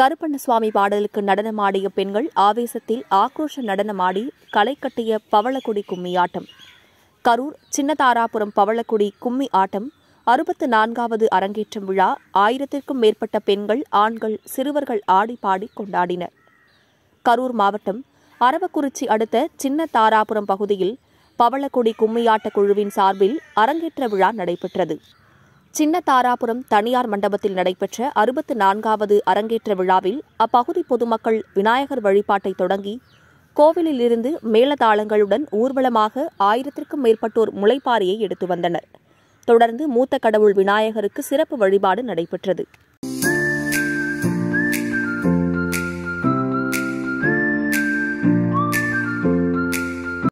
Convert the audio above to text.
கருப்பண்ணசுவாமி பாடலுக்கு நடனமாடிய பெண்கள் ஆவேசத்தில் ஆக்ரோஷ நடனமாடி களை கட்டிய பவளக்குடி கும்மி ஆட்டம் கரூர் சின்னதாராபுரம் பவளக்குடி கும்மி ஆட்டம் அறுபத்து நான்காவது அரங்கேற்றம் விழா ஆயிரத்திற்கும் மேற்பட்ட பெண்கள் ஆண்கள் சிறுவர்கள் ஆடி பாடி கொண்டாடினர் கரூர் மாவட்டம் அரவக்குறிச்சி அடுத்த சின்ன தாராபுரம் பகுதியில் பவளக்குடி கும்மியாட்ட குழுவின் சார்பில் அரங்கேற்ற விழா நடைபெற்றது சின்ன தாராபுரம் தனியார் மண்டபத்தில் நடைபெற்ற அறுபத்து நான்காவது அரங்கேற்ற விழாவில் அப்பகுதி பொதுமக்கள் விநாயகர் வழிபாட்டை தொடங்கி கோவிலிலிருந்து மேளதாளங்களுடன் ஊர்வலமாக ஆயிரத்திற்கும் மேற்பட்டோர் முளைப்பாரியை எடுத்து வந்தனர் தொடர்ந்து மூத்த கடவுள் விநாயகருக்கு சிறப்பு வழிபாடு நடைபெற்றது